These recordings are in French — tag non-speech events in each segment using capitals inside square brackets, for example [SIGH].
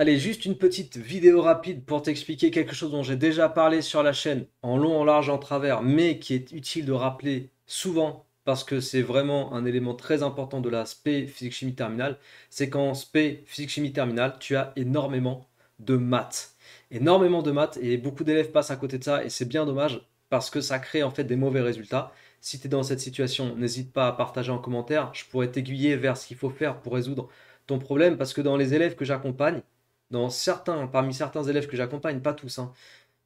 Allez, juste une petite vidéo rapide pour t'expliquer quelque chose dont j'ai déjà parlé sur la chaîne en long, en large, en travers, mais qui est utile de rappeler souvent parce que c'est vraiment un élément très important de la SPÉ physique chimie terminale. C'est qu'en SPÉ physique chimie terminale, tu as énormément de maths, énormément de maths et beaucoup d'élèves passent à côté de ça et c'est bien dommage parce que ça crée en fait des mauvais résultats. Si tu es dans cette situation, n'hésite pas à partager en commentaire, je pourrais t'aiguiller vers ce qu'il faut faire pour résoudre ton problème parce que dans les élèves que j'accompagne, dans certains, parmi certains élèves que j'accompagne, pas tous, hein,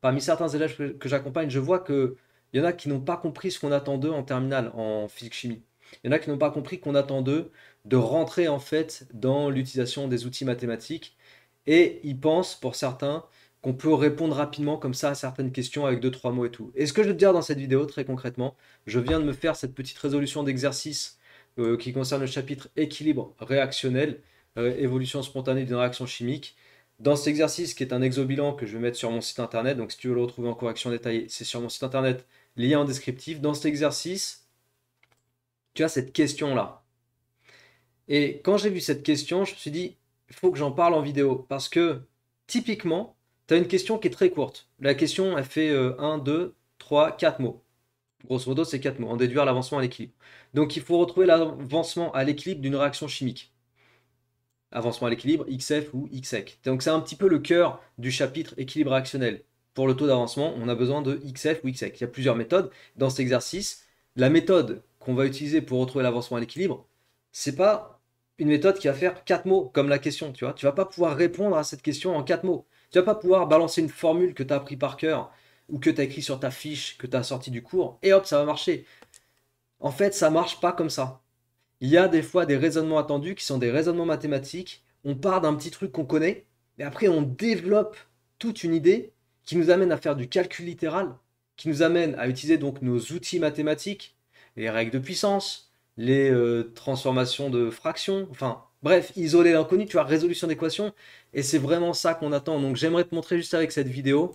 parmi certains élèves que, j'accompagne, je vois qu'il y en a qui n'ont pas compris ce qu'on attend d'eux en terminale, en physique-chimie. Il y en a qui n'ont pas compris qu'on attend d'eux de rentrer en fait dans l'utilisation des outils mathématiques. Et ils pensent, pour certains, qu'on peut répondre rapidement comme ça à certaines questions avec deux, trois mots et tout. Et ce que je veux dire dans cette vidéo, très concrètement, je viens de me faire cette petite résolution d'exercice euh, qui concerne le chapitre équilibre réactionnel, euh, évolution spontanée d'une réaction chimique. Dans cet exercice qui est un exo-bilan que je vais mettre sur mon site internet, donc si tu veux le retrouver en correction détaillée, c'est sur mon site internet, lien en descriptif. Dans cet exercice, tu as cette question-là. Et quand j'ai vu cette question, je me suis dit, il faut que j'en parle en vidéo parce que typiquement, tu as une question qui est très courte. La question, elle fait 1, 2, 3, 4 mots. Grosso modo, c'est 4 mots. En déduire l'avancement à l'équilibre. Donc, il faut retrouver l'avancement à l'équilibre d'une réaction chimique avancement à l'équilibre, XF ou XEC. Donc c'est un petit peu le cœur du chapitre équilibre actionnel. Pour le taux d'avancement, on a besoin de XF ou XEC. Il y a plusieurs méthodes dans cet exercice. La méthode qu'on va utiliser pour retrouver l'avancement à l'équilibre, c'est pas une méthode qui va faire quatre mots comme la question, tu ne Tu vas pas pouvoir répondre à cette question en quatre mots. Tu vas pas pouvoir balancer une formule que tu as appris par cœur ou que tu as écrit sur ta fiche que tu as sorti du cours et hop, ça va marcher. En fait, ça marche pas comme ça il y a des fois des raisonnements attendus qui sont des raisonnements mathématiques. On part d'un petit truc qu'on connaît, et après on développe toute une idée qui nous amène à faire du calcul littéral, qui nous amène à utiliser donc nos outils mathématiques, les règles de puissance, les euh, transformations de fractions, enfin bref, isoler l'inconnu, tu as résolution d'équations, et c'est vraiment ça qu'on attend. Donc j'aimerais te montrer juste avec cette vidéo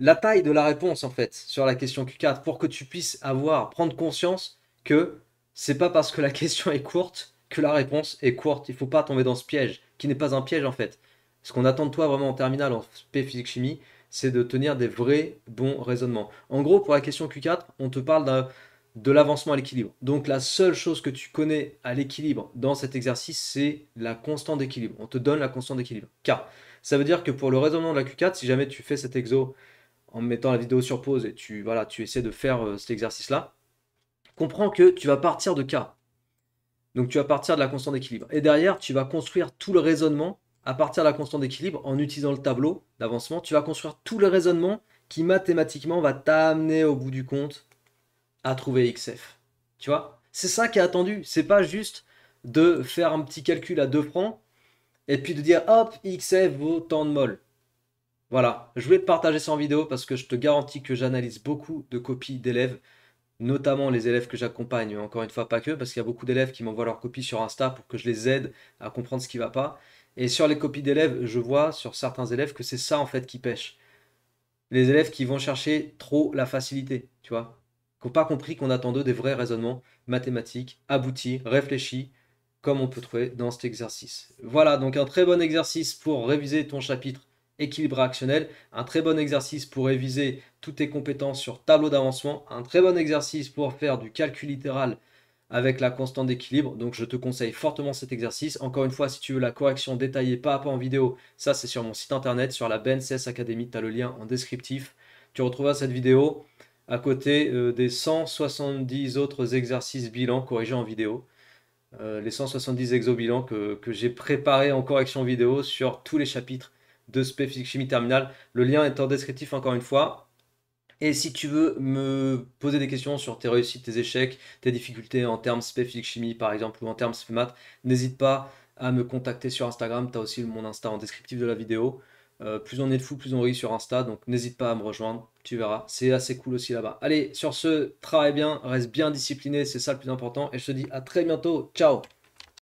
la taille de la réponse en fait sur la question Q4 pour que tu puisses avoir, prendre conscience que c'est pas parce que la [LAUGHS] question est courte que la réponse est courte. Il faut pas tomber dans ce piège, qui n'est pas un piège en fait. Ce qu'on attend de toi vraiment en terminale, en P physique chimie, c'est de tenir des vrais bons raisonnements. En gros, pour la question Q4, on te parle de l'avancement à l'équilibre. Donc la seule chose que tu connais à l'équilibre dans cet exercice, c'est la constante d'équilibre. On te donne la constante d'équilibre. Car, Ça veut dire que pour le raisonnement de la Q4, si jamais tu fais cet exo en mettant la vidéo sur pause et tu, voilà, tu essaies de faire euh, cet exercice-là, comprends que tu vas partir de K. Donc tu vas partir de la constante d'équilibre. Et derrière, tu vas construire tout le raisonnement à partir de la constante d'équilibre en utilisant le tableau d'avancement. Tu vas construire tout le raisonnement qui mathématiquement va t'amener au bout du compte à trouver XF. Tu vois C'est ça qui est attendu. C'est pas juste de faire un petit calcul à deux francs et puis de dire hop, XF vaut tant de mol. Voilà, je voulais te partager ça en vidéo parce que je te garantis que j'analyse beaucoup de copies d'élèves notamment les élèves que j'accompagne, encore une fois pas que, parce qu'il y a beaucoup d'élèves qui m'envoient leurs copies sur Insta pour que je les aide à comprendre ce qui va pas. Et sur les copies d'élèves, je vois sur certains élèves que c'est ça en fait qui pêche. Les élèves qui vont chercher trop la facilité, tu vois, qui n'ont pas compris qu'on attend d'eux des vrais raisonnements mathématiques, aboutis, réfléchis, comme on peut trouver dans cet exercice. Voilà, donc un très bon exercice pour réviser ton chapitre équilibre actionnel, un très bon exercice pour réviser toutes tes compétences sur tableau d'avancement, un très bon exercice pour faire du calcul littéral avec la constante d'équilibre. Donc je te conseille fortement cet exercice. Encore une fois, si tu veux la correction détaillée pas à pas en vidéo, ça c'est sur mon site internet, sur la BNCS Academy, tu as le lien en descriptif. Tu retrouveras cette vidéo à côté euh, des 170 autres exercices bilan corrigés en vidéo. Euh, les 170 exo-bilans que, que j'ai préparés en correction vidéo sur tous les chapitres de spé physique chimie terminale. Le lien est en descriptif encore une fois. Et si tu veux me poser des questions sur tes réussites, tes échecs, tes difficultés en termes spé physique chimie par exemple ou en termes spé maths, n'hésite pas à me contacter sur Instagram. Tu as aussi mon Insta en descriptif de la vidéo. Euh, plus on est de fou, plus on rit sur Insta. Donc n'hésite pas à me rejoindre. Tu verras. C'est assez cool aussi là-bas. Allez, sur ce, travaille bien, reste bien discipliné. C'est ça le plus important. Et je te dis à très bientôt. Ciao